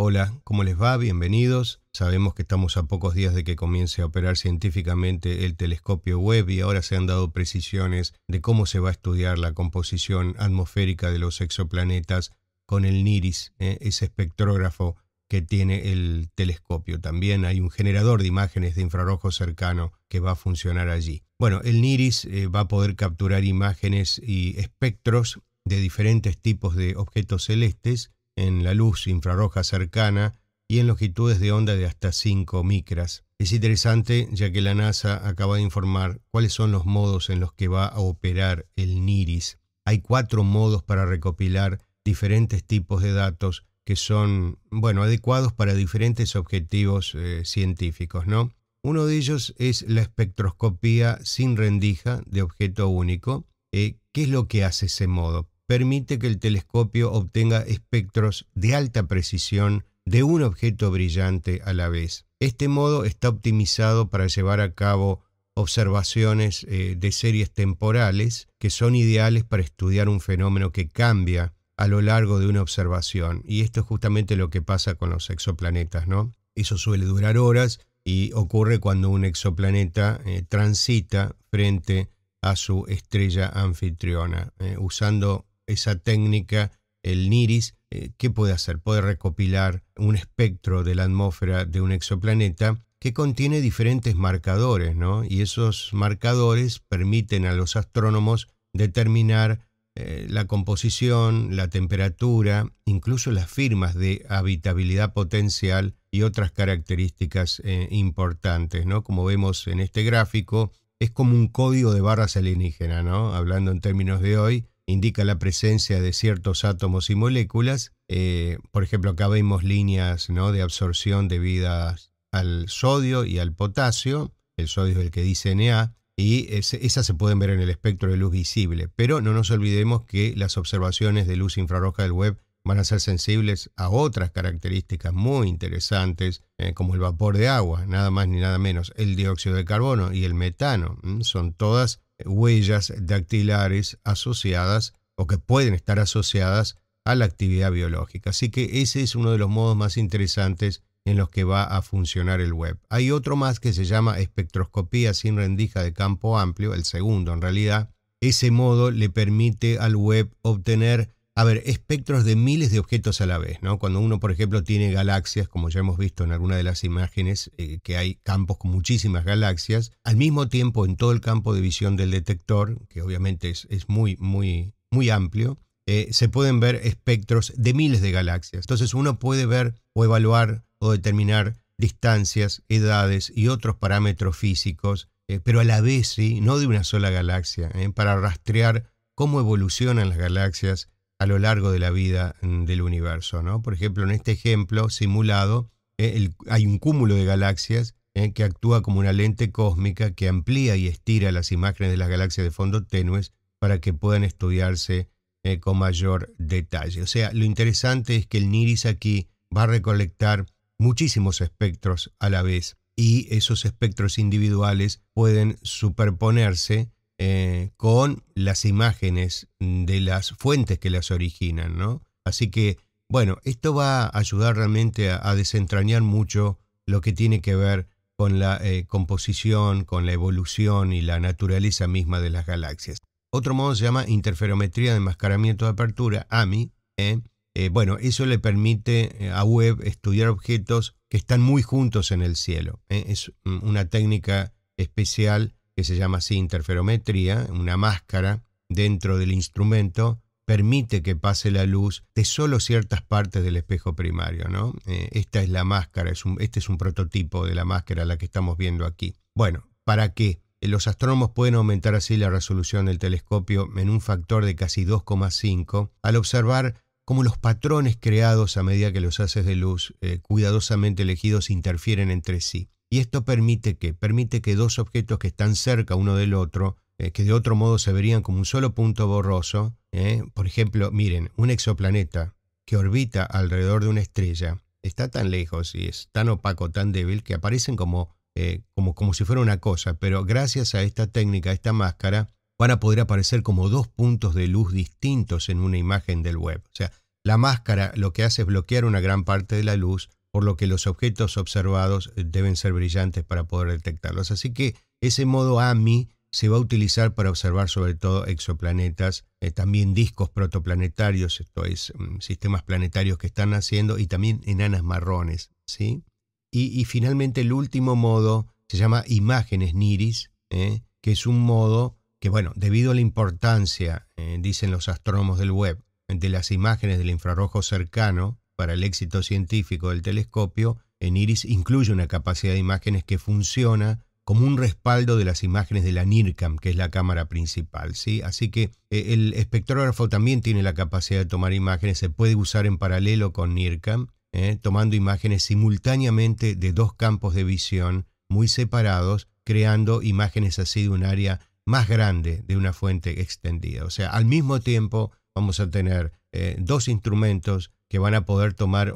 Hola, ¿cómo les va? Bienvenidos. Sabemos que estamos a pocos días de que comience a operar científicamente el telescopio Webb y ahora se han dado precisiones de cómo se va a estudiar la composición atmosférica de los exoplanetas con el NIRIS, ¿eh? ese espectrógrafo que tiene el telescopio. También hay un generador de imágenes de infrarrojo cercano que va a funcionar allí. Bueno, el NIRIS eh, va a poder capturar imágenes y espectros de diferentes tipos de objetos celestes en la luz infrarroja cercana y en longitudes de onda de hasta 5 micras. Es interesante ya que la NASA acaba de informar cuáles son los modos en los que va a operar el NIRIS. Hay cuatro modos para recopilar diferentes tipos de datos que son, bueno, adecuados para diferentes objetivos eh, científicos, ¿no? Uno de ellos es la espectroscopía sin rendija de objeto único. Eh, ¿Qué es lo que hace ese modo? permite que el telescopio obtenga espectros de alta precisión de un objeto brillante a la vez. Este modo está optimizado para llevar a cabo observaciones eh, de series temporales que son ideales para estudiar un fenómeno que cambia a lo largo de una observación. Y esto es justamente lo que pasa con los exoplanetas, ¿no? Eso suele durar horas y ocurre cuando un exoplaneta eh, transita frente a su estrella anfitriona, eh, usando esa técnica, el NIRIS, eh, ¿qué puede hacer? Puede recopilar un espectro de la atmósfera de un exoplaneta que contiene diferentes marcadores, ¿no? Y esos marcadores permiten a los astrónomos determinar eh, la composición, la temperatura, incluso las firmas de habitabilidad potencial y otras características eh, importantes, ¿no? Como vemos en este gráfico, es como un código de barras alienígena, ¿no? Hablando en términos de hoy, indica la presencia de ciertos átomos y moléculas. Eh, por ejemplo, acá vemos líneas ¿no? de absorción debidas al sodio y al potasio. El sodio es el que dice Na y esas se pueden ver en el espectro de luz visible. Pero no nos olvidemos que las observaciones de luz infrarroja del web van a ser sensibles a otras características muy interesantes, eh, como el vapor de agua, nada más ni nada menos, el dióxido de carbono y el metano. Son todas huellas dactilares asociadas o que pueden estar asociadas a la actividad biológica. Así que ese es uno de los modos más interesantes en los que va a funcionar el web. Hay otro más que se llama espectroscopía sin rendija de campo amplio, el segundo en realidad. Ese modo le permite al web obtener a ver, espectros de miles de objetos a la vez, ¿no? Cuando uno, por ejemplo, tiene galaxias, como ya hemos visto en alguna de las imágenes, eh, que hay campos con muchísimas galaxias, al mismo tiempo en todo el campo de visión del detector, que obviamente es, muy, muy, muy amplio, eh, se pueden ver espectros de miles de galaxias. Entonces uno puede ver o evaluar o determinar distancias, edades y otros parámetros físicos, eh, pero a la vez, ¿sí? no de una sola galaxia, para rastrear cómo evolucionan las galaxias a lo largo de la vida mm, del universo. ¿no? Por ejemplo, en este ejemplo simulado, eh, hay un cúmulo de galaxias eh, que actúa como una lente cósmica que amplía y estira las imágenes de las galaxias de fondo tenues para que puedan estudiarse eh, con mayor detalle. O sea, lo interesante es que el NIRIS aquí va a recolectar muchísimos espectros a la vez y esos espectros individuales pueden superponerse eh, con las imágenes de las fuentes que las originan, Así que, bueno, esto va a ayudar realmente a, desentrañar mucho lo que tiene que ver con la eh, composición, con la evolución y la naturaleza misma de las galaxias. Otro modo se llama interferometría de enmascaramiento de apertura, AMI. ¿eh? bueno, eso le permite a Webb estudiar objetos que están muy juntos en el cielo. Es mm, una técnica especial que se llama así interferometría, una máscara dentro del instrumento, permite que pase la luz de solo ciertas partes del espejo primario, ¿no? Eh, esta es la máscara, este es un prototipo de la máscara la que estamos viendo aquí. Bueno, ¿para qué? Los astrónomos pueden aumentar así la resolución del telescopio en un factor de casi 2,5 al observar cómo los patrones creados a medida que los haces de luz eh, cuidadosamente elegidos interfieren entre sí. Y esto permite que, permite que dos objetos que están cerca uno del otro, eh, que de otro modo se verían como un solo punto borroso, eh, por ejemplo, miren, un exoplaneta que orbita alrededor de una estrella, está tan lejos y es tan opaco, tan débil, que aparecen como, eh, como, como si fuera una cosa, pero gracias a esta técnica, a esta máscara, van a poder aparecer como dos puntos de luz distintos en una imagen del web. O sea, la máscara lo que hace es bloquear una gran parte de la luz por lo que los objetos observados eh, deben ser brillantes para poder detectarlos. Así que ese modo AMI se va a utilizar para observar sobre todo exoplanetas, eh, también discos protoplanetarios, esto es, mm, sistemas planetarios que están naciendo, y también enanas marrones. ¿sí? Y, finalmente el último modo se llama imágenes NIRIS, eh, que es un modo que, bueno, debido a la importancia, dicen los astrónomos del web, de las imágenes del infrarrojo cercano, para el éxito científico del telescopio, en IRIS incluye una capacidad de imágenes que funciona como un respaldo de las imágenes de la NIRCAM, que es la cámara principal. ¿sí? Así que eh, el espectrógrafo también tiene la capacidad de tomar imágenes, se puede usar en paralelo con NIRCAM, ¿eh? tomando imágenes simultáneamente de dos campos de visión muy separados, creando imágenes así de un área más grande, de una fuente extendida. O sea, al mismo tiempo vamos a tener eh, dos instrumentos que van a poder tomar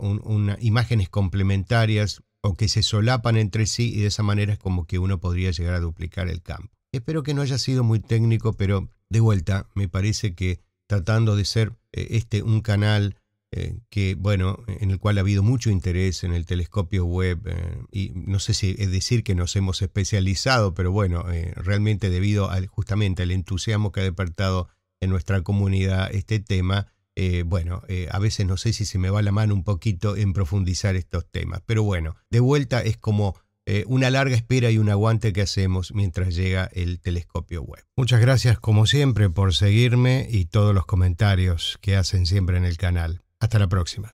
imágenes complementarias o que se solapan entre sí y de esa manera es como que uno podría llegar a duplicar el campo. Espero que no haya sido muy técnico, pero de vuelta me parece que tratando de ser eh, este un canal eh, que bueno, en el cual ha habido mucho interés en el telescopio web eh, y no sé si es decir que nos hemos especializado, pero bueno, realmente debido al, justamente al entusiasmo que ha despertado en nuestra comunidad este tema, eh, bueno, eh, a veces no sé si se me va la mano un poquito en profundizar estos temas, pero bueno, de vuelta es como eh, una larga espera y un aguante que hacemos mientras llega el telescopio web. Muchas gracias como siempre por seguirme y todos los comentarios que hacen siempre en el canal. Hasta la próxima.